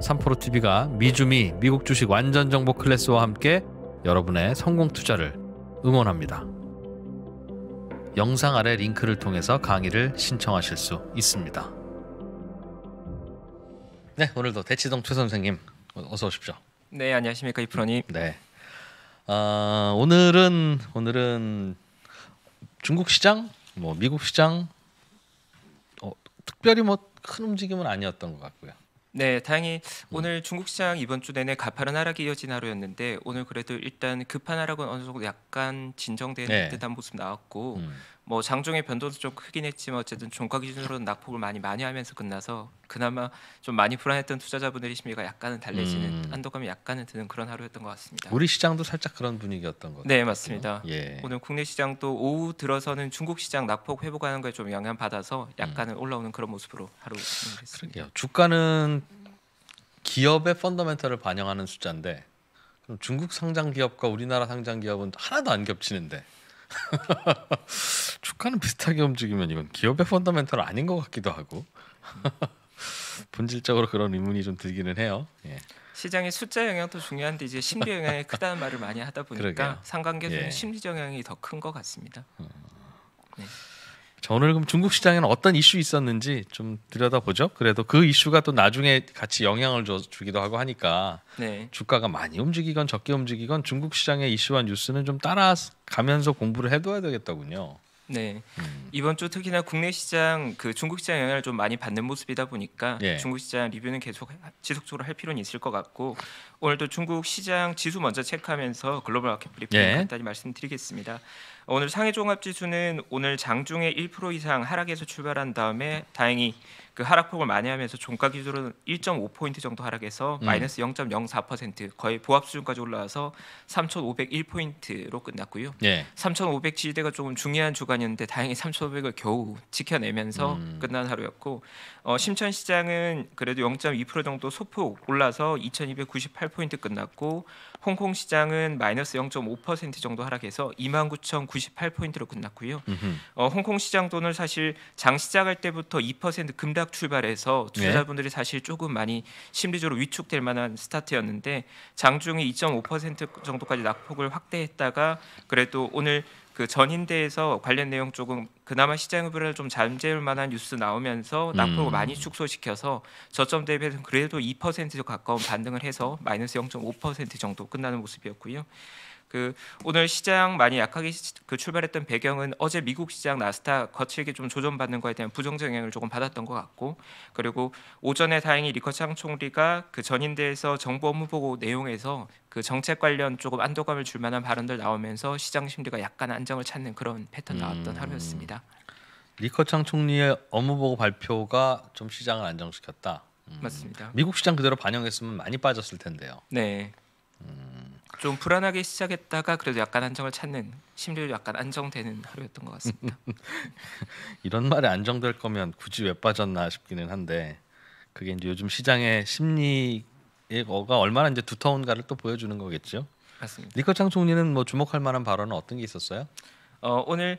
삼포로 t v 가 미주미 미국 주식 완전 정보 클래스와 함께 여러분의 성공 투자를 응원합니다. 영상 아래 링크를 통해서 강의를 신청하실 수 있습니다. 네, 오늘도 대치동 최 선생님 어서 오십시오. 네, 안녕하십니까 이프로님. 네. 어, 오늘은 오늘은 중국 시장, 뭐 미국 시장 어, 특별히 뭐 큰 움직임은 아니었던 것 같고요. 네, 다행히 음. 오늘 중국 시장 이번 주 내내 가파른 하락이 이어진 하루였는데 오늘 그래도 일단 급한 하락은 어느 정도 약간 진정되는 네. 듯한 모습 나왔고 음. 뭐장중의 변동도 좀 크긴 했지만 어쨌든 종가 기준으로는 낙폭을 많이 많이 하면서 끝나서 그나마 좀 많이 불안했던 투자자분들의 심리가 약간은 달래지는 음. 안도감이 약간은 드는 그런 하루였던 것 같습니다. 우리 시장도 살짝 그런 분위기였던 것 네, 같아요. 네 맞습니다. 예. 오늘 국내 시장도 오후 들어서는 중국 시장 낙폭 회복하는 거에 좀 영향 받아서 음. 약간은 음. 올라오는 그런 모습으로 하루 진행했습니다. 주가는 기업의 펀더멘털을 반영하는 숫자인데 그럼 중국 상장 기업과 우리나라 상장 기업은 하나도 안 겹치는데 축가는 비슷하게 움직이면 이건 기업의 펀더멘털 아닌 것 같기도 하고 본질적으로 그런 의문이 좀 들기는 해요. 예. 시장의 숫자 영향도 중요한데 이제 심리 영향이 크다는 말을 많이 하다 보니까 상관계는 예. 심리 영향이 더 큰 것 같습니다. 음. 네. 자, 오늘 그럼 중국 시장에는 어떤 이슈 있었는지 좀 들여다보죠. 그래도 그 이슈가 또 나중에 같이 영향을 줘, 주기도 하고 하니까 네. 주가가 많이 움직이건 적게 움직이건 중국 시장의 이슈와 뉴스는 좀 따라가면서 공부를 해둬야 되겠다군요. 네 음. 이번 주 특히나 국내 시장 그 중국 시장 영향을 좀 많이 받는 모습이다 보니까 예. 중국 시장 리뷰는 계속 지속적으로 할 필요는 있을 것 같고 오늘도 중국 시장 지수 먼저 체크하면서 글로벌 마켓 브리핑 예. 간단히 말씀드리겠습니다. 오늘 상해 종합 지수는 오늘 장중에 1% 이상 하락해서 출발한 다음에 네. 다행히 그 하락폭을 많이 하면서 종가 기준으로는 1.5포인트 정도 하락해서 음. 마이너스 0.04% 거의 보합 수준까지 올라와서 3,501포인트로 끝났고요. 예. 3,500 지지대가 조금 중요한 주간이었는데 다행히 3,500을 겨우 지켜내면서 음. 끝난 하루였고 어, 심천 시장은 그래도 0.2% 정도 소폭 올라서 2,298포인트 끝났고 홍콩 시장은 마이너스 0.5% 정도 하락해서 29,098포인트로 끝났고요. 어, 홍콩 시장 돈을 사실 장 시작할 때부터 2% 급락 출발해서 네. 투자자분들이 네. 사실 조금 많이 심리적으로 위축될 만한 스타트였는데 장중에 2.5% 정도까지 낙폭을 확대했다가 그래도 오늘 그 전인대에서 관련 내용 조금 그나마 시장 후보를 좀 잠재울 만한 뉴스 나오면서 낙폭을 음. 많이 축소시켜서 저점 대비해서 그래도 2% 가까운 반등을 해서 마이너스 0.5% 정도 끝나는 모습이었고요. 그 오늘 시장 많이 약하게 그 출발했던 배경은 어제 미국 시장 나스닥 거칠게 좀 조정받는 것에 대한 부정적 영향을 조금 받았던 것 같고 그리고 오전에 다행히 리커창 총리가 그 전인대에서 정부 업무보고 내용에서 그 정책 관련 조금 안도감을 줄 만한 발언들 나오면서 시장 심리가 약간 안정을 찾는 그런 패턴 나왔던 음. 하루였습니다. 리커창 총리의 업무보고 발표가 좀 시장을 안정시켰다. 음. 맞습니다. 미국 시장 그대로 반영했으면 많이 빠졌을 텐데요. 네. 음. 좀 불안하게 시작했다가 그래도 약간 안정을 찾는 심리로 약간 안정되는 하루였던 것 같습니다. 이런 말에 안정될 거면 굳이 왜 빠졌나 싶기는 한데 그게 이제 요즘 시장의 심리의 어가 얼마나 이제 두터운가를 또 보여주는 거겠죠. 맞습니다. 리커창 총리는 뭐 주목할 만한 발언은 어떤 게 있었어요? 어, 오늘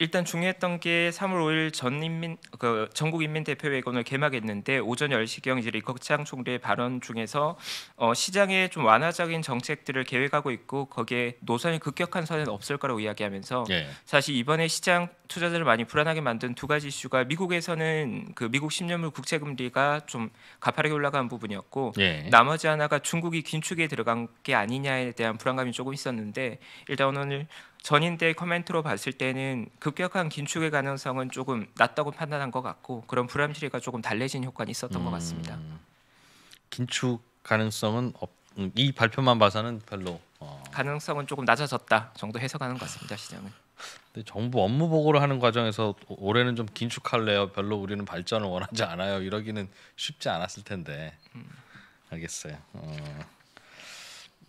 일단 중요했던 게 3월 5일 전 인민 그 전국 인민 대표회견을 개막했는데 오전 10시경 이제 리커창 총리의 발언 중에서 어, 시장의 좀 완화적인 정책들을 계획하고 있고 거기에 노선이 급격한 선은 없을 거라고 이야기하면서 예. 사실 이번에 시장 투자자를 많이 불안하게 만든 두 가지 이슈가 미국에서는 그 미국 10년물 국채 금리가 좀 가파르게 올라간 부분이었고 예. 나머지 하나가 중국이 긴축에 들어간 게 아니냐에 대한 불안감이 조금 있었는데 일단 오늘 전인 때의 커멘트로 봤을 때는 급격한 긴축의 가능성은 조금 낮다고 판단한 것 같고 그런 불안실이가 조금 달래진 효과는 있었던 음, 것 같습니다. 음. 긴축 가능성은 없, 음, 이 발표만 봐서는 별로 어. 가능성은 조금 낮아졌다 정도 해석하는 것 같습니다 시장은. 근데 정부 업무 보고를 하는 과정에서 올해는 좀 긴축할래요. 별로 우리는 발전을 원하지 않아요. 이러기는 쉽지 않았을 텐데. 음. 알겠어요. 어.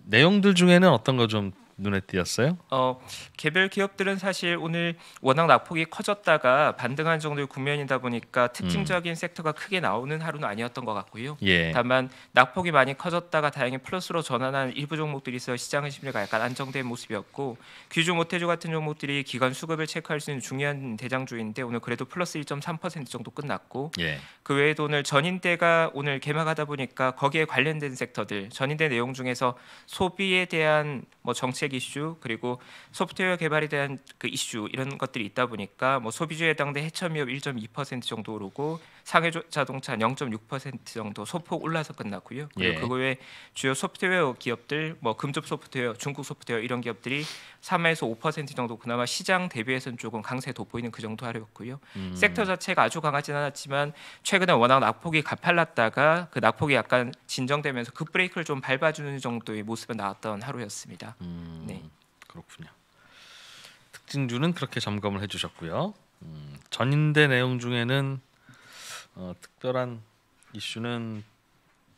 내용들 중에는 어떤 거좀 눈에 띄었어요? 어, 개별 기업들은 사실 오늘 워낙 낙폭이 커졌다가 반등한 정도의 국면이다 보니까 특징적인 음. 섹터가 크게 나오는 하루는 아니었던 것 같고요. 예. 다만 낙폭이 많이 커졌다가 다행히 플러스로 전환한 일부 종목들이 있어 시장의 심리가 약간 안정된 모습이었고 귀주 모태주 같은 종목들이 기간 수급을 체크할 수 있는 중요한 대장주인데 오늘 그래도 플러스 1.3% 정도 끝났고 예. 그 외에도 오늘 전인대가 오늘 개막하다 보니까 거기에 관련된 섹터들 전인대 내용 중에서 소비에 대한 뭐 정책 정책 이슈 그리고 소프트웨어 개발에 대한 그 이슈 이런 것들이 있다 보니까 뭐 소비주에 해당된 해참미업1.2% 정도 오르고 상해 자동차 0.6% 정도 소폭 올라서 끝났고요. 그리고 예. 그외 주요 소프트웨어 기업들, 뭐 금접 소프트웨어, 중국 소프트웨어 이런 기업들이 3에서 5% 정도 그나마 시장 대비해서는 조금 강세 돋보이는 그 정도 하였고요. 음. 섹터 자체가 아주 강하지 않았지만 최근에 워낙 낙폭이 가팔랐다가 그 낙폭이 약간 진정되면서 그 브레이크를 좀 밟아주는 정도의 모습은 나왔던 하루였습니다. 음. 네. 그렇군요. 특징주는 그렇게 점검을 해주셨고요. 음, 전인대 내용 중에는 어, 특별한 이슈는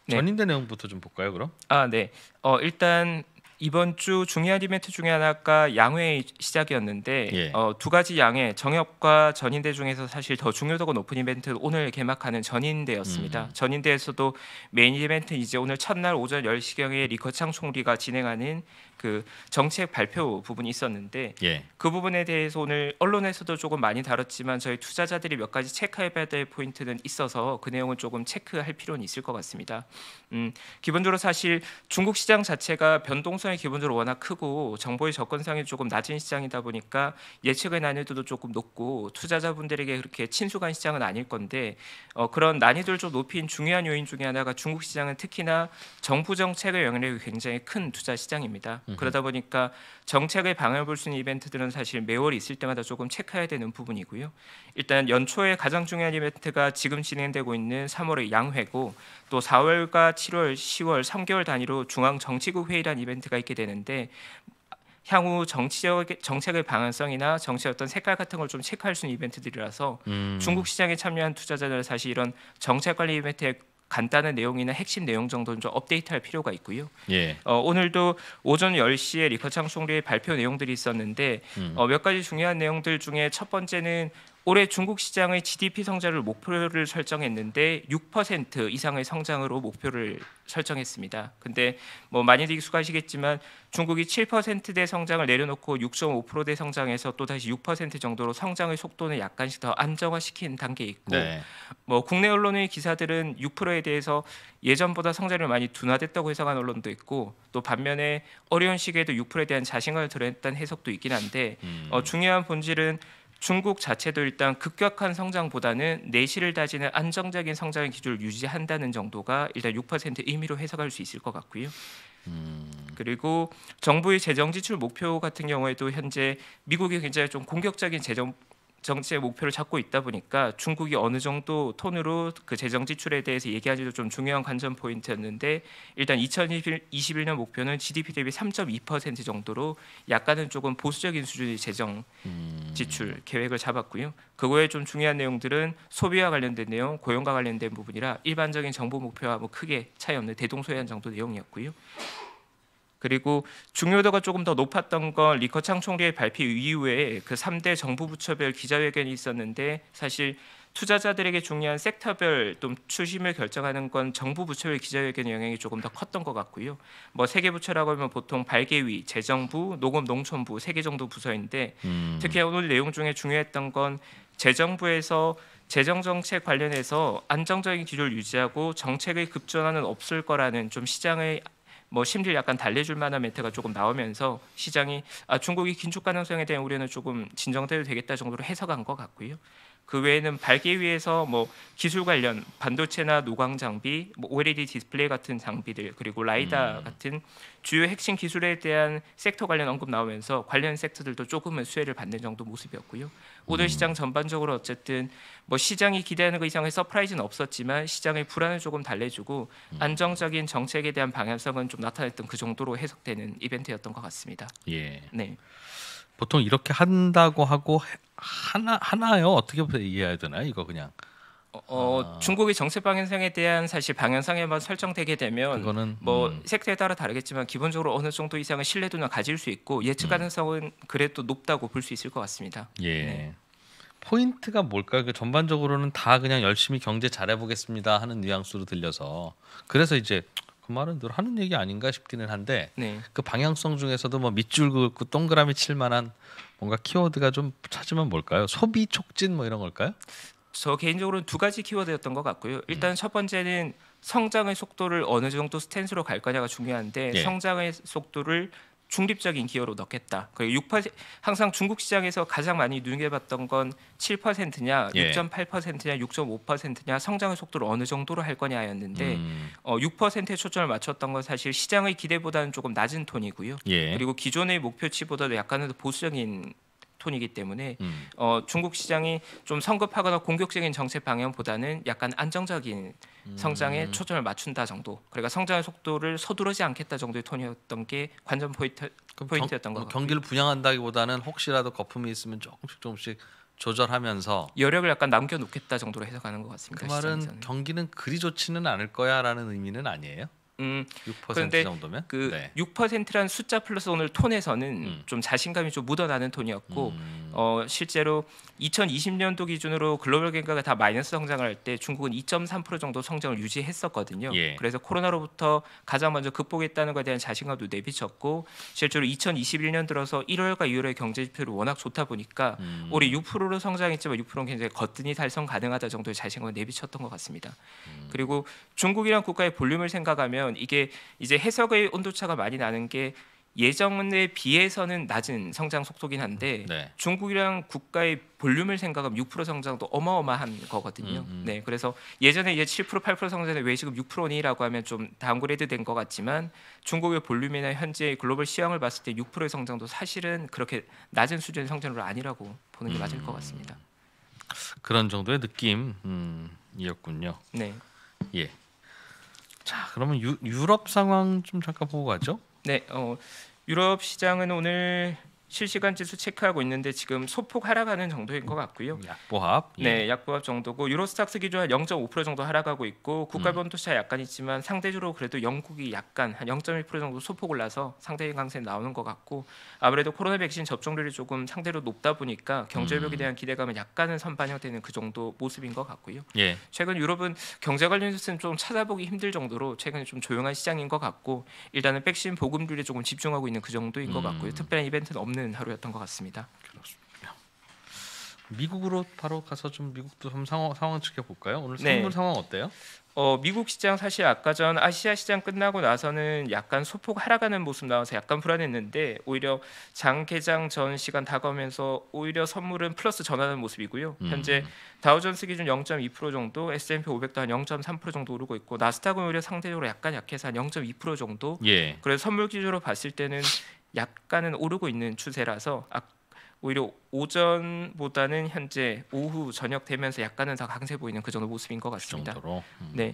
네. 전인대 내용부터 좀 볼까요, 그럼? 아, 네. 어, 일단 이번 주 중요한 이벤트 중에 하나가 양회 시작이었는데 예. 어, 두 가지 양회 정협과 전인대 중에서 사실 더 중요도가 높은 이벤트 오늘 개막하는 전인대였습니다. 음. 전인대에서도 메인 이벤트 이제 오늘 첫날 오전 1시경에 리커창 총리가 진행하는 그 정책 발표 부분이 있었는데 예. 그 부분에 대해서 오늘 언론에서도 조금 많이 다뤘지만 저희 투자자들이 몇 가지 체크해봐야 될 포인트는 있어서 그 내용은 조금 체크할 필요는 있을 것 같습니다. 음, 기본적으로 사실 중국 시장 자체가 변동성 시장이 기본적으로 워낙 크고 정보의 접근성이 조금 낮은 시장이다 보니까 예측의 난이도도 조금 높고 투자자분들에게 그렇게 친숙한 시장은 아닐 건데 어, 그런 난이도를 좀 높인 중요한 요인 중에 하나가 중국 시장은 특히나 정부 정책의 영향력이 굉장히 큰 투자 시장입니다. 으흠. 그러다 보니까 정책의 방향을 볼 수 있는 이벤트들은 사실 매월 있을 때마다 조금 체크해야 되는 부분이고요. 일단 연초에 가장 중요한 이벤트가 지금 진행되고 있는 3월의 양회고 또 4월과 7월, 10월 3개월 단위로 중앙 정치국 회의란 이벤트가 있게 되는데 향후 정치적 정책의 방향성이나 정치의 어떤 색깔 같은 걸 좀 체크할 수 있는 이벤트들이라서 음. 중국 시장에 참여한 투자자들은 사실 이런 정책 관리 이벤트에 간단한 내용이나 핵심 내용 정도는 좀 업데이트할 필요가 있고요. 예. 어, 오늘도 오전 10시에 리커창 총리의 발표 내용들이 있었는데 음. 어, 몇 가지 중요한 내용들 중에 첫 번째는 올해 중국 시장의 GDP 성장을 목표를 설정했는데 6% 이상의 성장으로 목표를 설정했습니다. 근데 뭐 많이들 익숙하시겠지만 중국이 7%대 성장을 내려놓고 6.5%대 성장에서 또 다시 6% 정도로 성장의 속도는 약간씩 더 안정화시킨 단계에 있고 네. 뭐 국내 언론의 기사들은 6%에 대해서 예전보다 성장을 많이 둔화됐다고 해석한 언론도 있고 또 반면에 어려운 시기에도 6%에 대한 자신감을 드러냈다는 해석도 있긴 한데 음. 어, 중요한 본질은 중국 자체도 일단 급격한 성장보다는 내실을 다지는 안정적인 성장의 기조를 유지한다는 정도가 일단 6% 의미로 해석할 수 있을 것 같고요. 음. 그리고 정부의 재정 지출 목표 같은 경우에도 현재 미국이 굉장히 좀 공격적인 재정 정치의 목표를 찾고 있다 보니까 중국이 어느 정도 톤으로 그 재정 지출에 대해서 얘기하지도 좀 중요한 관전 포인트였는데 일단 2021년 목표는 GDP 대비 3.2% 정도로 약간은 조금 보수적인 수준의 재정 음. 지출 계획을 잡았고요. 그거에 좀 중요한 내용들은 소비와 관련된 내용, 고용과 관련된 부분이라 일반적인 정부 목표와 뭐 크게 차이 없는 대동소이한 정도 내용이었고요. 그리고 중요도가 조금 더 높았던 건 리커 창총리의 발표 이후에 그 3대 정부 부처별 기자회견이 있었는데 사실 투자자들에게 중요한 섹터별 좀 추심을 결정하는 건 정부 부처의 기자회견 영향이 조금 더 컸던 것 같고요. 뭐 세계 부처라고 하면 보통 발개위, 재정부, 녹음 농촌부 세 개 정도 부서인데 음. 특히 오늘 내용 중에 중요했던 건 재정부에서 재정 정책 관련해서 안정적인 기조를 유지하고 정책의 급전환은 없을 거라는 좀 시장의 뭐 심지어 약간 달래줄 만한 멘트가 조금 나오면서 시장이 아, 중국이 긴축 가능성에 대한 우려는 조금 진정돼도 되겠다 정도로 해석한 것 같고요. 그 외에는 발기 위에서 뭐 기술 관련 반도체나 노광 장비, 뭐 OLED 디스플레이 같은 장비들 그리고 라이다 음. 같은 주요 핵심 기술에 대한 섹터 관련 언급 나오면서 관련 섹터들도 조금은 수혜를 받는 정도 모습이었고요. 오늘 음. 시장 전반적으로 어쨌든 뭐 시장이 기대하는 것 이상의 서프라이즈는 없었지만 시장의 불안을 조금 달래주고 음. 안정적인 정책에 대한 방향성은 좀 나타냈던 그 정도로 해석되는 이벤트였던 것 같습니다. 예. 네. 보통 이렇게 한다고 하고 하나 하나요? 어떻게 이해해야 되나요? 이거 그냥 어, 아. 어, 중국의 정세 방향성에 대한 사실 방향성에만 설정되게 되면 그거는, 뭐 음. 색터에 따라 다르겠지만 기본적으로 어느 정도 이상의 신뢰도는 가질 수 있고 예측 음. 가능성은 음. 그래도 높다고 볼 수 있을 것 같습니다. 예. 네. 포인트가 뭘까? 그 전반적으로는 다 그냥 열심히 경제 잘해보겠습니다 하는 뉘앙스로 들려서 그래서 이제 그 말은 늘 하는 얘기 아닌가 싶기는 한데 네. 그 방향성 중에서도 뭐 밑줄 긋고 동그라미 칠 만한 뭔가 키워드가 좀 찾으면 뭘까요? 소비 촉진 뭐 이런 걸까요? 저 개인적으로는 두 가지 키워드였던 것 같고요. 일단 음. 첫 번째는 성장의 속도를 어느 정도 스탠스로 갈 거냐가 중요한데 예. 성장의 속도를 중립적인 기여로 넣겠다. 그리고 6% 항상 중국 시장에서 가장 많이 눈여겨봤던 건 7%냐, 예. 6.8%냐, 6.5%냐 성장의 속도를 어느 정도로 할 거냐였는데 음. 어, 6%에 초점을 맞췄던 건 사실 시장의 기대보다는 조금 낮은 톤이고요. 예. 그리고 기존의 목표치보다도 약간은 보수적인 톤이기 때문에 음. 어, 중국 시장이 좀 성급하거나 공격적인 정책 방향보다는 약간 안정적인 음. 성장에 초점을 맞춘다 정도. 그러니까 성장의 속도를 서두르지 않겠다 정도의 톤이었던 게 관전 포인트, 포인트였던 것 같아요. 경기를 분양한다기보다는 혹시라도 거품이 있으면 조금씩 조금씩 조절하면서 여력을 약간 남겨놓겠다 정도로 해석하는 것 같습니다. 그 말은 시장에서는. 경기는 그리 좋지는 않을 거야라는 의미는 아니에요? 음, 6% 정도면 그 네. 6%란 숫자 플러스 오늘 톤에서는 음. 좀 자신감이 좀 묻어나는 톤이었고 음. 어, 실제로 2020년도 기준으로 글로벌 경제가 다 마이너스 성장을 할 때 중국은 2.3% 정도 성장을 유지했었거든요. 예. 그래서 코로나로부터 가장 먼저 극복했다는 것에 대한 자신감도 내비쳤고 실제로 2021년 들어서 1월과 2월의 경제 지표를 워낙 좋다 보니까 음. 올해 6%로 성장했지만 6%는 굉장히 거뜬히 달성 가능하다 정도의 자신감을 내비쳤던 것 같습니다. 음. 그리고 중국이란 국가의 볼륨을 생각하면 뭐면 이게 이제 해석의 온도차가 많이 나는 게 예정에 비해서는 낮은 성장 속도긴 한데 음, 네. 중국이랑 국가의 볼륨을 생각하면 6% 성장도 어마어마한 거거든요. 음음. 음. 네, 그래서 예전에 이제 7% 8% 성장에 왜 지금 6%니라고 하면 좀 다운그레이드된 것 같지만 중국의 볼륨이나 현재 글로벌 시황을 봤을 때 6%의 성장도 사실은 그렇게 낮은 수준의 성장으로 아니라고 보는 게 맞을 것 음. 같습니다. 그런 정도의 느낌이었군요. 네. 예. 자, 그러면 유, 유럽 상황 좀 잠깐 보고 가죠. 네, 어, 유럽 시장은 오늘 실시간 지수 체크하고 있는데 지금 소폭 하락하는 정도인 것 같고요. 약보합. 예. 네, 약보합 정도고 유로스탁스 기준 한0.5% 정도 하락하고 있고 국가변토차 약간 있지만 상대적으로 그래도 영국이 약간 한 0.1% 정도 소폭 올라서 상대인 강세 나오는 것 같고 아무래도 코로나 백신 접종률이 조금 상대로 높다 보니까 경제 력에 음. 대한 기대감은 약간은 선반영되는 그 정도 모습인 것 같고요. 예. 최근 유럽은 경제 관련 뉴스는 좀 찾아보기 힘들 정도로 최근에 좀 조용한 시장인 것 같고 일단은 백신 보급률에 조금 집중하고 있는 그 정도인 것 음. 같고요. 특별한 이벤트는 없는 있는 하루였던 것 같습니다. 그렇습니다. 미국으로 바로 가서 좀 미국도 좀 상황 상황 지켜볼까요? 오늘 선물 네. 상황 어때요? 어, 미국 시장 사실 아까 전 아시아 시장 끝나고 나서는 약간 소폭 하락하는 모습 나와서 약간 불안했는데 오히려 장 개장 전 시간 다가오면서 오히려 선물은 플러스 전환하는 모습이고요. 음. 현재 다우존스 기준 0.2% 정도, S&P 500도 한 0.3% 정도 오르고 있고 나스닥은 오히려 상대적으로 약간 약해서 한0.2% 정도. 예. 그래서 선물 기준으로 봤을 때는 약간은 오르고 있는 추세라서 오히려 오전보다는 현재 오후 저녁 되면서 약간은 더 강세 보이는 그 정도 모습인 것 그 같습니다. 그 음. 네,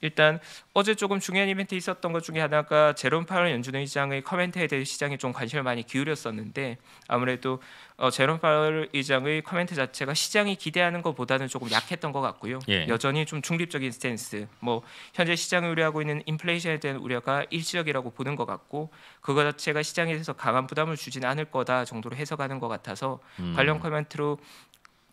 일단 어제 조금 중요한 이벤트 있었던 것 중에 하나가 제롬 파월 연준 의장의 커멘트에 대해 시장이 좀 관심을 많이 기울였었는데 아무래도 어, 제롬 파월 의장의 커멘트 자체가 시장이 기대하는 것보다는 조금 약했던 것 같고요. 예. 여전히 좀 중립적인 스탠스, 뭐 현재 시장이 우려하고 있는 인플레이션에 대한 우려가 일시적이라고 보는 것 같고 그거 자체가 시장에 대해서 강한 부담을 주진 않을 거다 정도로 해석하는 것 같아서 음. 관련 코멘트로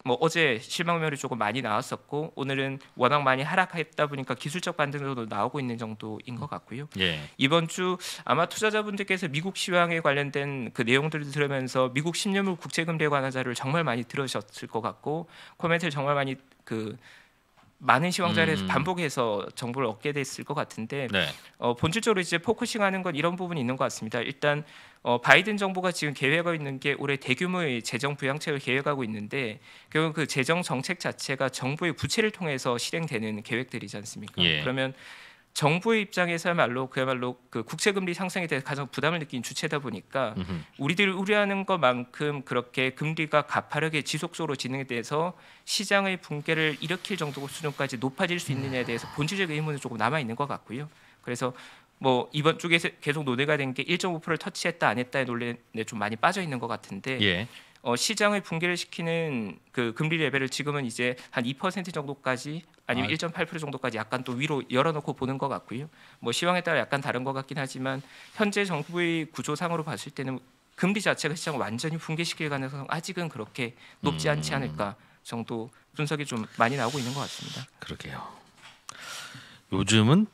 뭐 어제 실망률이 조금 많이 나왔었고 오늘은 워낙 많이 하락했다 보니까 기술적 반등도 나오고 있는 정도인 것 같고요. 예. 이번 주 아마 투자자분들께서 미국 시황에 관련된 그 내용들을 들으면서 미국 10년물 국채 금리에 관한 자료를 정말 많이 들으셨을 것 같고 코멘트를 정말 많이 그 많은 시황 자리에서 음. 반복해서 정보를 얻게 됐을 것 같은데 네. 어, 본질적으로 이제 포커싱하는 건 이런 부분이 있는 것 같습니다. 일단 어, 바이든 정부가 지금 계획하고 있는 게 올해 대규모의 재정 부양책을 계획하고 있는데 결국 그 재정 정책 자체가 정부의 부채를 통해서 실행되는 계획들이지 않습니까? 예. 그러면 정부의 입장에서야말로 그야말로 그 국채 금리 상승에 대해서 가장 부담을 느낀 주체다 보니까 우리들 우려하는 것만큼 그렇게 금리가 가파르게 지속적으로 진행돼서 시장의 붕괴를 일으킬 정도 수준까지 높아질 수 있느냐에 대해서 본질적인 의문이 조금 남아 있는 것 같고요. 그래서 뭐 이번 쪽에 계속 논의가 된 게 1.5%를 터치했다 안 했다의 논리에좀 많이 빠져 있는 것 같은데 예. 어, 시장의 붕괴를 시키는 그 금리 레벨을 지금은 이제 한 2% 정도까지 아니면 아. 1.8% 정도까지 약간 또 위로 열어놓고 보는 것 같고요. 뭐 시황에 따라 약간 다른 것 같긴 하지만 현재 정부의 구조상으로 봤을 때는 금리 자체가 시장 완전히 붕괴시킬 가능성 아직은 그렇게 높지 않지 음. 않을까 정도 분석이 좀 많이 나오고 있는 것 같습니다. 그러게요. 요즘은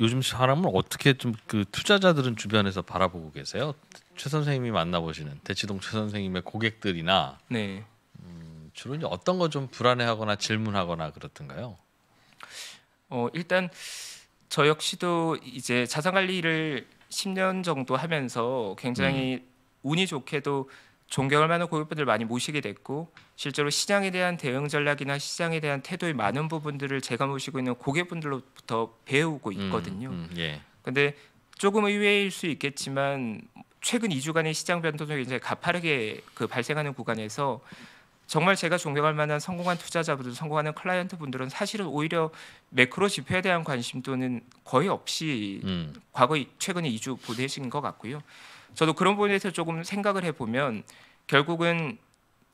요즘 사람을 어떻게 좀 그 투자자들은 주변에서 바라보고 계세요? 최 선생님이 만나보시는 대치동 최 선생님의 고객들이나 네. 주로 이제 어떤 거 좀 불안해하거나 질문하거나 그렇던가요? 어, 일단 저 역시도 이제 자산 관리를 10년 정도 하면서 굉장히 음. 운이 좋게도 존경할 만한 고객분들 많이 모시게 됐고 실제로 시장에 대한 대응 전략이나 시장에 대한 태도의 많은 부분들을 제가 모시고 있는 고객분들로부터 배우고 음, 있거든요. 음, 음, 예. 근데 조금 의외일 수 있겠지만 최근 2주간의 시장 변동성이 굉장히 가파르게 그 발생하는 구간에서 정말 제가 존경할 만한 성공한 투자자분들, 성공하는 클라이언트 분들은 사실은 오히려 매크로 지표에 대한 관심도는 거의 없이 음. 과거 최근에 2주 보내신 것 같고요. 저도 그런 부분에서 조금 생각을 해보면 결국은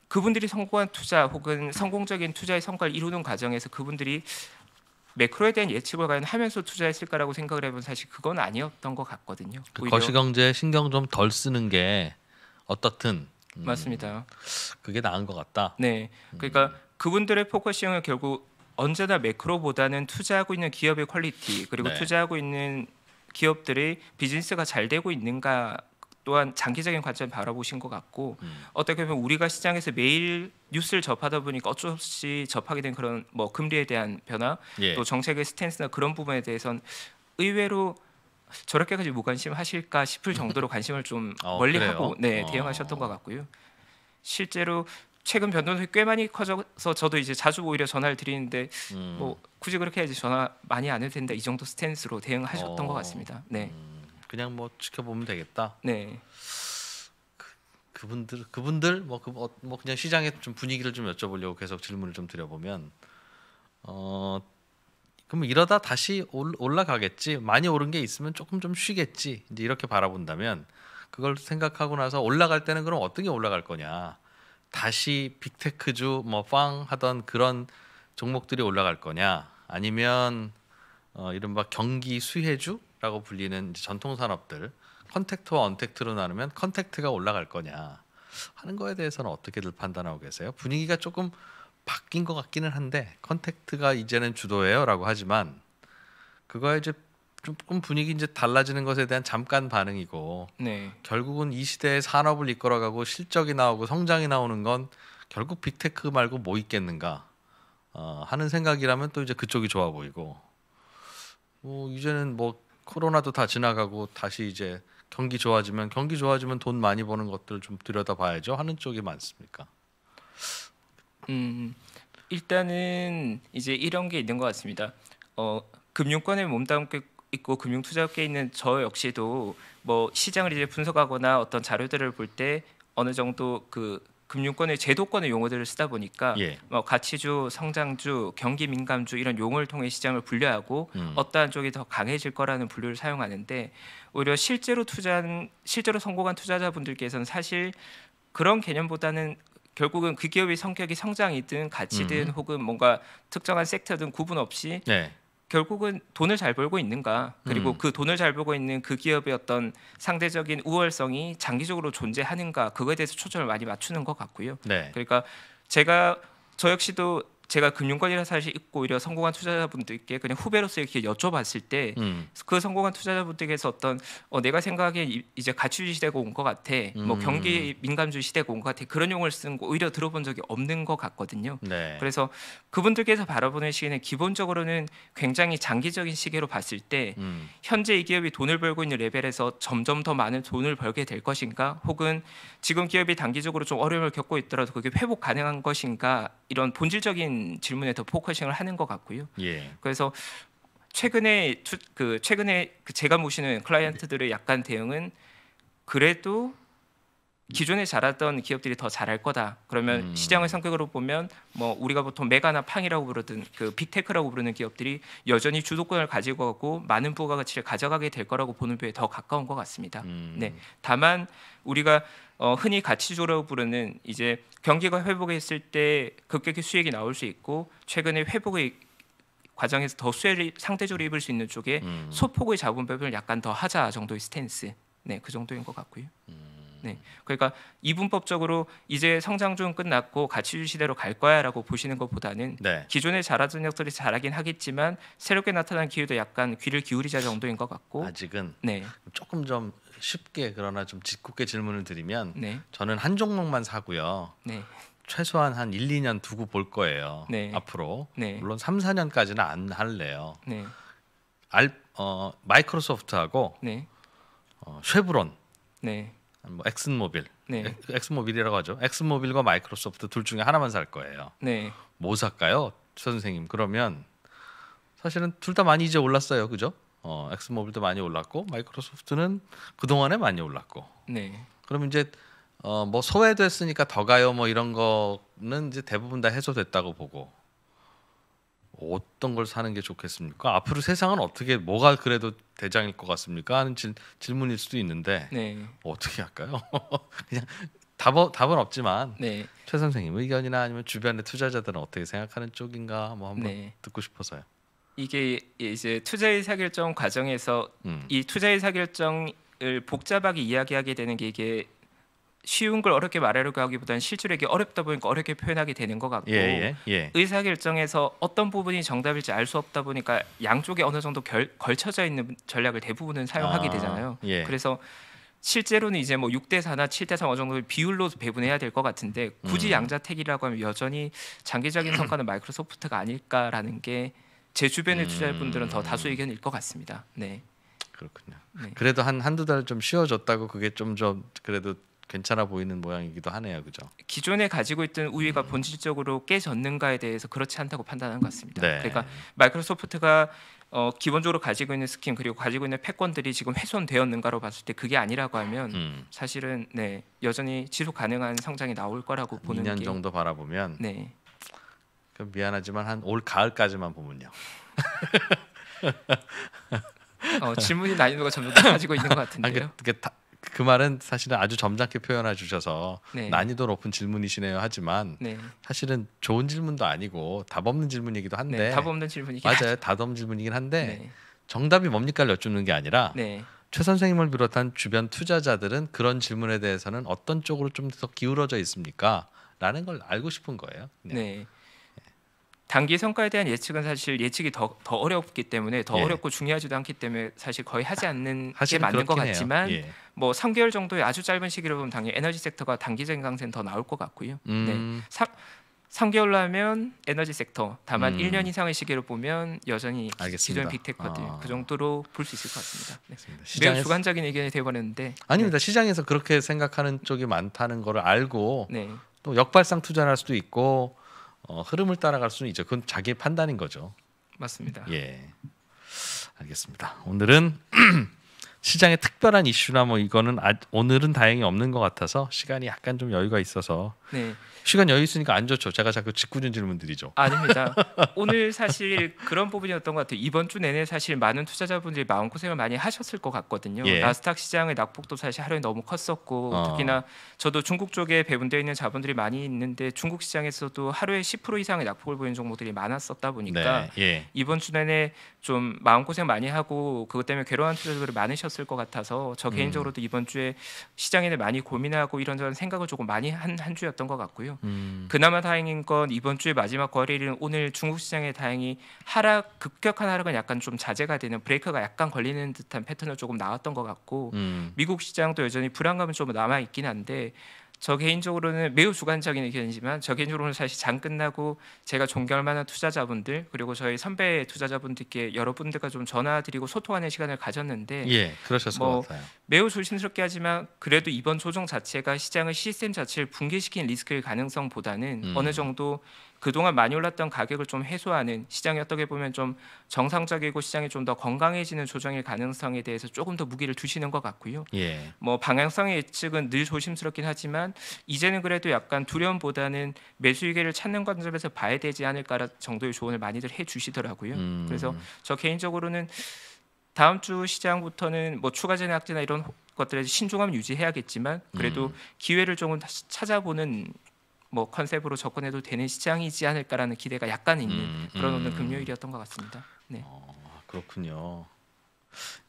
그분들이 성공한 투자 혹은 성공적인 투자의 성과를 이루는 과정에서 그분들이 매크로에 대한 예측을 과연 하면서 투자했을까라고 생각을 해보 사실 그건 아니었던 것 같거든요. 그 거시경제 신경 좀 덜 쓰는 게 어떻든 음, 맞습니다. 그게 나은 것 같다. 네, 음. 그러니까 음. 그분들의 포커스 영 결국 언제나 매크로보다는 투자하고 있는 기업의 퀄리티 그리고 네. 투자하고 있는 기업들의 비즈니스가 잘 되고 있는가 또한 장기적인 관점 바라보신 것 같고 음. 어떻게 보면 우리가 시장에서 매일 뉴스를 접하다 보니까 어쩔 수 없이 접하게 된 그런 뭐 금리에 대한 변화 예. 또 정책의 스탠스나 그런 부분에 대해선 의외로 저렇게까지 무관심하실까 싶을 정도로 관심을 좀 어, 멀리하고 네 어. 대응하셨던 것 같고요. 실제로 최근 변동이꽤 많이 커져서 저도 이제 자주 오히려 전화를 드리는데 음. 뭐 굳이 그렇게 해야지 전화 많이 안 해도 된다 이 정도 스탠스로 대응하셨던 어. 것 같습니다. 네. 음. 그냥 뭐 지켜보면 되겠다. 네. 그, 분들 그분들 뭐, 그, 뭐, 뭐 그냥 시장의 좀 분위기를 좀 여쭤보려고 계속 질문을 좀 드려보면 어 그럼 이러다 다시 올라가겠지. 많이 오른 게 있으면 조금 좀 쉬겠지. 이제 이렇게 바라본다면 그걸 생각하고 나서 올라갈 때는 그럼 어떤게 올라갈 거냐. 다시 빅테크주 뭐 빵 하던 그런 종목들이 올라갈 거냐. 아니면 어, 이른바 경기 수혜주라고 불리는 전통 산업들 컨택트와 언택트로 나누면 컨택트가 올라갈 거냐 하는 거에 대해서는 어떻게들 판단하고 계세요? 분위기가 조금 바뀐 것 같기는 한데 컨택트가 이제는 주도예요라고 하지만 그거에 이제 조금 분위기 이제 달라지는 것에 대한 잠깐 반응이고 네. 결국은 이 시대의 산업을 이끌어가고 실적이 나오고 성장이 나오는 건 결국 빅테크 말고 뭐 있겠는가 어, 하는 생각이라면 또 이제 그쪽이 좋아 보이고 뭐 이제는 뭐 코로나도 다 지나가고 다시 이제 경기 좋아지면 경기 좋아지면 돈 많이 버는 것들 좀 들여다봐야죠 하는 쪽이 많습니까? 음, 음, 일단은 이제 이런 게 있는 것 같습니다. 어, 금융권에 몸담고 있고 금융투자업계에 있는 저 역시도 뭐 시장을 이제 분석하거나 어떤 자료들을 볼 때 어느 정도 그 금융권의 제도권의 용어들을 쓰다 보니까 예. 뭐 가치주, 성장주, 경기 민감주 이런 용어를 통해 시장을 분류하고 음. 어떠한 쪽이 더 강해질 거라는 분류를 사용하는데 오히려 실제로 투자한 실제로 성공한 투자자분들께서는 사실 그런 개념보다는 결국은 그 기업의 성격이 성장이든 가치든 음. 혹은 뭔가 특정한 섹터든 구분 없이 네. 결국은 돈을 잘 벌고 있는가 그리고 음. 그 돈을 잘 벌고 있는 그 기업의 어떤 상대적인 우월성이 장기적으로 존재하는가 그거에 대해서 초점을 많이 맞추는 것 같고요. 네. 그러니까 제가 저 역시도 제가 금융관리를 사실 있고 오히려 성공한 투자자분들께 그냥 후배로서 이렇게 여쭤봤을 때그 음. 그 성공한 투자자분들께서 어떤 어, 내가 생각하기에 이제 가출주 시대가 온 것 같아 뭐 음. 뭐 경기 민감주의 시대가 온 것 같아 그런 용어를 쓰는 거 오히려 들어본 적이 없는 것 같거든요 네. 그래서 그분들께서 바라보는 시기는 기본적으로는 굉장히 장기적인 시계로 봤을 때 음. 현재 이 기업이 돈을 벌고 있는 레벨에서 점점 더 많은 돈을 벌게 될 것인가 혹은 지금 기업이 단기적으로 좀 어려움을 겪고 있더라도 그게 회복 가능한 것인가 이런 본질적인 질문에 더 포커싱을 하는 것 같고요. 예. 그래서 최근에 그 최근에 그 제가 모시는 클라이언트들의 네. 약간 대응은 그래도 기존에 잘했던 기업들이 더 잘할 거다. 그러면 음. 시장의 성격으로 보면 뭐 우리가 보통 메가나 팡이라고 부르던 그 빅테크라고 부르는 기업들이 여전히 주도권을 가지고 가고 많은 부가가치를 가져가게 될 거라고 보는 표에 더 가까운 것 같습니다. 음. 네, 다만 우리가 어, 흔히 가치주라고 부르는 이제 경기가 회복했을 때 급격히 수익이 나올 수 있고 최근에 회복의 과정에서 더 수혜를 상대적으로 입을 수 있는 쪽에 음. 소폭의 자본 배분을 약간 더 하자 정도의 스탠스, 네그 정도인 것 같고요. 음. 네. 그러니까 이분법적으로 이제 성장 좀 끝났고 가치주의 시대로 갈 거야라고 보시는 것보다는 네. 기존에 잘하던 역들이 잘하긴 하겠지만 새롭게 나타난 기회도 약간 귀를 기울이자 정도인 것 같고 아직은 네. 조금 좀 쉽게 그러나 좀 짓궂게 질문을 드리면 네. 저는 한 종목만 사고요. 네. 최소한 한 1, 2년 두고 볼 거예요. 네. 앞으로. 네. 물론 3, 4년까지는 안 할래요. 네. 알, 어, 마이크로소프트하고 네. 어, 쉐브론. 네. 뭐 엑슨모빌, 네. 엑슨모빌이라고 하죠. 엑슨모빌과 마이크로소프트 둘 중에 하나만 살 거예요. 네. 뭐 살까요, 선생님? 그러면 사실은 둘 다 많이 이제 올랐어요, 그죠? 어, 엑슨모빌도 많이 올랐고 마이크로소프트는 그 동안에 많이 올랐고. 네. 그면 이제 어, 뭐 소외됐으니까 더 가요, 뭐 이런 거는 이제 대부분 다 해소됐다고 보고 어떤 걸 사는 게 좋겠습니까? 앞으로 세상은 어떻게 뭐가 그래도 대장일 것 같습니까? 하는 질, 질문일 수도 있는데 네. 어떻게 할까요? 그냥 답은, 답은 없지만 네. 최 선생님 의견이나 아니면 주변의 투자자들은 어떻게 생각하는 쪽인가 뭐 한번 네. 듣고 싶어서요. 이게 이제 투자 의사결정 과정에서 음. 이 투자 의사결정을 복잡하게 이야기하게 되는 게 이게 쉬운 걸 어렵게 말하려고 하기보다는 실질에게 어렵다 보니까 어렵게 표현하게 되는 것 같고 예, 예, 예. 의사 결정에서 어떤 부분이 정답일지 알 수 없다 보니까 양쪽에 어느 정도 결, 걸쳐져 있는 전략을 대부분은 사용하게 아, 되잖아요. 아, 그래서 실제로는 이제 뭐 6대 4나 7대 3 어느 정도 비율로 배분해야 될 것 같은데 굳이 음. 양자택이라고 하면 여전히 장기적인 성과는 마이크로소프트가 아닐까라는 게 제 주변의 투자자 분들은 더 다수 음. 의견일 것 같습니다. 네. 그렇군요. 네. 그래도 한 한두 달 좀 쉬어졌다고 그게 좀 좀 그래도 괜찮아 보이는 모양이기도 하네요, 그죠? 기존에 가지고 있던 우위가 음. 본질적으로 깨졌는가에 대해서 그렇지 않다고 판단한것 같습니다. 네. 그러니까 마이크로소프트가 어, 기본적으로 가지고 있는 스킨 그리고 가지고 있는 패권들이 지금 훼손되었는가로 봤을 때 그게 아니라고 하면 음. 사실은 네 여전히 지속 가능한 성장이 나올 거라고 보는 2년 정도 바라보면 네. 그럼 미안하지만 한 올 가을까지만 보면요. 어, 질문이 난이도가 점점 높아지고 있는 것 그, 같은데요. 아, 그, 그, 다, 그 말은 사실은 아주 점잖게 표현해 주셔서 네. 난이도 높은 질문이시네요. 하지만 네. 사실은 좋은 질문도 아니고 답 없는 질문이기도 네, 한데 네, 답 없는 질문이긴 맞아요. 하죠. 답 없는 질문이긴 한데 네. 정답이 뭡니까를 여쭙는 게 아니라 네. 최 선생님을 비롯한 주변 투자자들은 그런 질문에 대해서는 어떤 쪽으로 좀 더 기울어져 있습니까? 라는 걸 알고 싶은 거예요. 네. 단기 성과에 대한 예측은 사실 예측이 더, 더 어렵기 때문에 더 예. 어렵고 중요하지도 않기 때문에 사실 거의 하지 않는 게 맞는 것 같지만 예. 뭐 3개월 정도의 아주 짧은 시기로 보면 당연히 에너지 섹터가 단기적인 강세는 더 나올 것 같고요. 음. 네. 사, 3개월로 하면 에너지 섹터 다만 음. 1년 이상의 시기로 보면 여전히 기존 빅테크들 아. 그 정도로 볼 수 있을 것 같습니다. 네. 시장에서... 매우 주관적인 의견이 되어버렸는데 아닙니다. 네. 시장에서 그렇게 생각하는 쪽이 많다는 걸 알고 네. 또 역발상 투자할 수도 있고 어, 흐름을 따라갈 수는 있죠. 그건 자기의 판단인 거죠. 맞습니다. 예. 알겠습니다. 오늘은 시장의 특별한 이슈나 뭐 이거는 아, 오늘은 다행히 없는 것 같아서 시간이 약간 좀 여유가 있어서 네. 시간 여유 있으니까 안 좋죠. 제가 자꾸 직구준 질문드리죠. 아닙니다. 오늘 사실 그런 부분이었던 것 같아요. 이번 주 내내 사실 많은 투자자분들이 마음 고생을 많이 하셨을 것 같거든요. 예. 나스닥 시장의 낙폭도 사실 하루에 너무 컸었고 어. 특히나 저도 중국 쪽에 배분되어 있는 자본들이 많이 있는데 중국 시장에서도 하루에 10% 이상의 낙폭을 보이는 종목들이 많았었다 보니까 네. 예. 이번 주 내내 좀 마음 고생 많이 하고 그것 때문에 괴로운 투자자들이 많으셨. 하셨을 것 같아서 저 음. 개인적으로도 음. 이번 주에 시장에 많이 고민하고 이런저런 생각을 조금 많이 한 한 주였던 것 같고요. 음. 그나마 다행인 건 이번 주에 마지막 거래일은 오늘 중국 시장에 다행히 하락 급격한 하락은 약간 좀 자제가 되는 브레이크가 약간 걸리는 듯한 패턴을 조금 나왔던 것 같고 음. 미국 시장도 여전히 불안감은 좀 남아 있긴 한데 저 개인적으로는 매우 주관적인 의견이지만 저 개인적으로는 사실 장 끝나고 제가 존경할 만한 투자자분들 그리고 저희 선배 투자자분들께 여러분들과 좀 전화드리고 소통하는 시간을 가졌는데 예, 그러셨을 뭐것 같아요. 매우 조심스럽게 하지만 그래도 이번 조정 자체가 시장의 시스템 자체를 붕괴시킨 리스크일 가능성보다는 음. 어느 정도 그동안 많이 올랐던 가격을 좀 해소하는 시장이 어떻게 보면 좀 정상적이고 시장이 좀 더 건강해지는 조정의 가능성에 대해서 조금 더 무기를 두시는 것 같고요. 예. 뭐 방향성의 예측은 늘 조심스럽긴 하지만 이제는 그래도 약간 두려움보다는 매수기를 찾는 관점에서 봐야 되지 않을까 정도의 조언을 많이들 해주시더라고요. 음. 그래서 저 개인적으로는 다음 주 시장부터는 뭐 추가 제한 악나 이런 것들에 신중함 유지해야겠지만 그래도 음. 기회를 조금 찾아보는 뭐 컨셉으로 접근해도 되는 시장이지 않을까라는 기대가 약간 있는 음, 음. 그런 오늘 금요일이었던 것 같습니다. 네. 어, 그렇군요.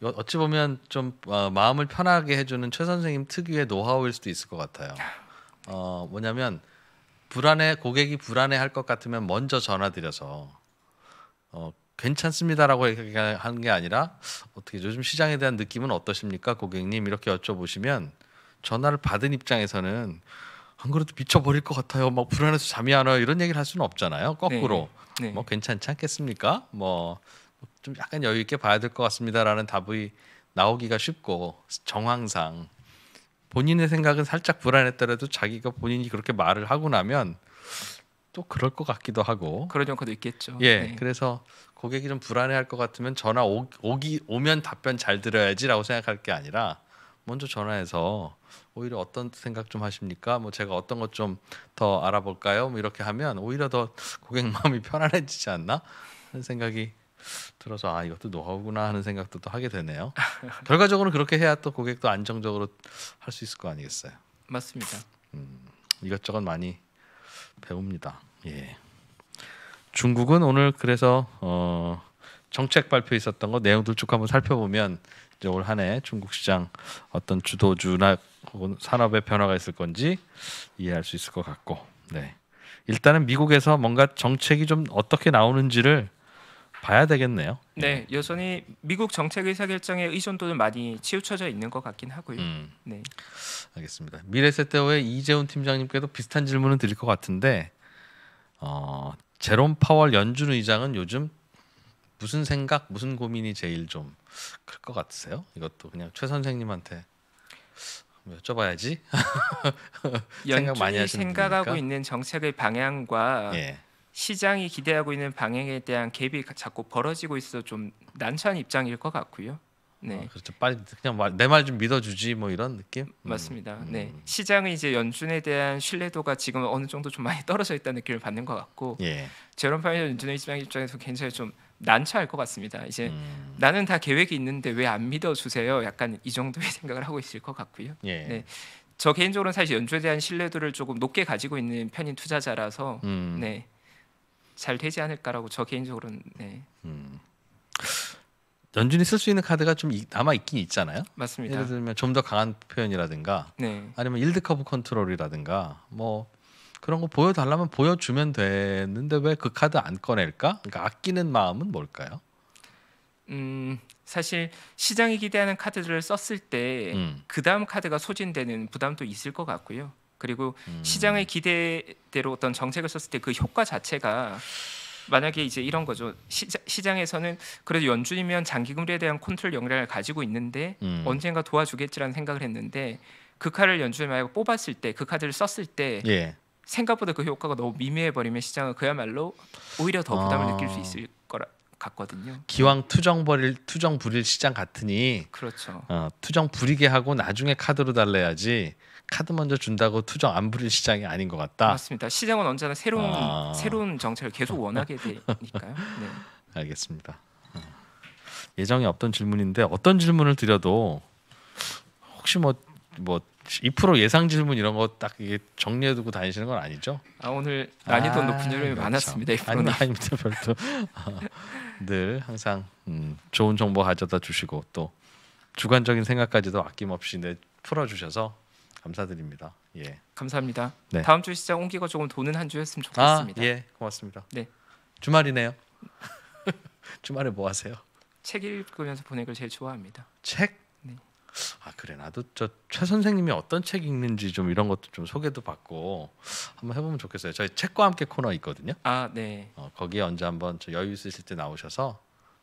어찌 보면 좀 어, 마음을 편하게 해주는 최 선생님 특유의 노하우일 수도 있을 것 같아요. 어, 뭐냐면 불안해 고객이 불안해할 것 같으면 먼저 전화드려서 어, 괜찮습니다라고 하는 게 아니라 어떻게 요즘 시장에 대한 느낌은 어떠십니까 고객님 이렇게 여쭤보시면 전화를 받은 입장에서는 안 그래도 미쳐버릴 것 같아요. 막 불안해서 잠이 안 와요. 이런 얘기를 할 수는 없잖아요. 거꾸로 네. 네. 뭐 괜찮지 않겠습니까? 뭐 좀 약간 여유 있게 봐야 될 것 같습니다라는 답이 나오기가 쉽고 정황상 본인의 생각은 살짝 불안했더라도 자기가 본인이 그렇게 말을 하고 나면 또 그럴 것 같기도 하고 그런 경우도 있겠죠. 예, 네. 그래서 고객이 좀 불안해할 것 같으면 전화 오, 오기 오면 답변 잘 들어야지라고 생각할 게 아니라 먼저 전화해서 오히려 어떤 생각 좀 하십니까? 뭐 제가 어떤 것 좀 더 알아볼까요? 뭐 이렇게 하면 오히려 더 고객 마음이 편안해지지 않나 하는 생각이 들어서 아 이것도 노하우구나 하는 생각도 또 하게 되네요. 결과적으로 그렇게 해야 또 고객도 안정적으로 할 수 있을 거 아니겠어요? 맞습니다. 음, 이것저것 많이 배웁니다. 예. 중국은 오늘 그래서 어, 정책 발표 있었던 거 내용들 쭉 한번 살펴보면 이제 올 한해 중국 시장 어떤 주도주나 혹은 산업의 변화가 있을 건지 이해할 수 있을 것 같고, 네. 일단은 미국에서 뭔가 정책이 좀 어떻게 나오는지를 봐야 되겠네요. 네, 여전히 미국 정책 의사결정에 의존도는 많이 치우쳐져 있는 것 같긴 하고요. 음, 네, 알겠습니다. 미래세테오의 이재훈 팀장님께도 비슷한 질문을 드릴 것 같은데, 어, 제롬 파월 연준 의장은 요즘 무슨 생각, 무슨 고민이 제일 좀 클 것 같으세요? 이것도 그냥 최 선생님한테 여쭤봐야지. 생각 많이 하시는 생각하고 분이니까? 있는 정책의 방향과 예. 시장이 기대하고 있는 방향에 대한 갭이 자꾸 벌어지고 있어 좀 난처한 입장일 것 같고요. 네. 아, 그렇죠. 빨리 그냥 내 말 좀 믿어주지 뭐 이런 느낌. 음. 맞습니다. 음. 네. 시장의 이제 연준에 대한 신뢰도가 지금 어느 정도 좀 많이 떨어져 있다는 느낌을 받는 것 같고. 예. 제롬 파이어 연준의 입장 입장에서 굉장히 좀 난처할 것 같습니다. 이제 음. 나는 다 계획이 있는데 왜 안 믿어주세요? 약간 이 정도의 생각을 하고 있을 것 같고요. 예. 네. 저 개인적으로는 사실 연주에 대한 신뢰도를 조금 높게 가지고 있는 편인 투자자라서 음. 네. 잘 되지 않을까라고 저 개인적으로는 네. 음. 연준이 쓸 수 있는 카드가 좀 남아 있긴 있잖아요. 맞습니다. 예를 들면 좀 더 강한 표현이라든가, 네. 아니면 일드 커브 컨트롤이라든가, 뭐 그런 거 보여달라면 보여주면 되는데 왜 그 카드 안 꺼낼까? 그러니까 아끼는 마음은 뭘까요? 음 사실 시장이 기대하는 카드들을 썼을 때그 음. 다음 카드가 소진되는 부담도 있을 것 같고요. 그리고 음. 시장의 기대대로 어떤 정책을 썼을 때 그 효과 자체가 만약에 이제 이런 거죠 시장, 에서는 그래도 연준이면 장기금리에 대한 컨트롤 역량을 가지고 있는데 음. 언젠가 도와주겠지라는 생각을 했는데 그 카드를 연준이 말고 뽑았을 때 그 카드를 썼을 때 예. 생각보다 그 효과가 너무 미미해 버리면 시장은 그야말로 오히려 더 부담을 아... 느낄 수 있을 거라 같거든요. 기왕 투정 버릴 투정 부릴 시장 같으니 그렇죠. 어, 투정 부리게 하고 나중에 카드로 달래야지 카드 먼저 준다고 투정 안 부릴 시장이 아닌 것 같다. 맞습니다. 시장은 언제나 새로운 아... 새로운 정책을 계속 원하게 되니까요. 네. 알겠습니다. 어. 예정이 없던 질문인데 어떤 질문을 드려도 혹시 뭐뭐 뭐, 뭐2% 예상 질문 이런 거 딱 이게 정리해 두고 다니시는 건 아니죠? 아 오늘 난이도 아, 높은 여름이 그렇죠. 많았습니다. 아니, 아닙니다. 별도 늘 항상 음, 좋은 정보 가져다 주시고 또 주관적인 생각까지도 아낌없이 내 풀어 주셔서 감사드립니다. 예. 감사합니다. 네. 다음 주 시작 온기가 조금 도는 한 주였으면 아, 좋겠습니다. 아, 예. 고맙습니다. 네. 주말이네요. 주말에 뭐 하세요? 책 읽으면서 보내기를 제일 좋아합니다. 책 그래 나도 저 최 선생님이 어떤 책 읽는지 좀 이런 것도 좀 소개도 받고 한번 해보면 좋겠어요. 저희 책과 함께 코너 있거든요. 아 네. 어, 거기에 언제 한번 저 여유 있으실 때 나오셔서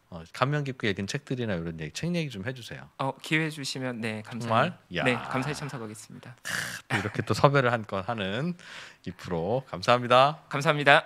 어, 감명 깊게 읽은 책들이나 이런 얘기, 책 얘기 좀 해주세요. 어 기회 주시면 네감사합니다네 감사히 참석하겠습니다. 이렇게 또 섭외를 한 건 하는 이 프로 감사합니다. 감사합니다.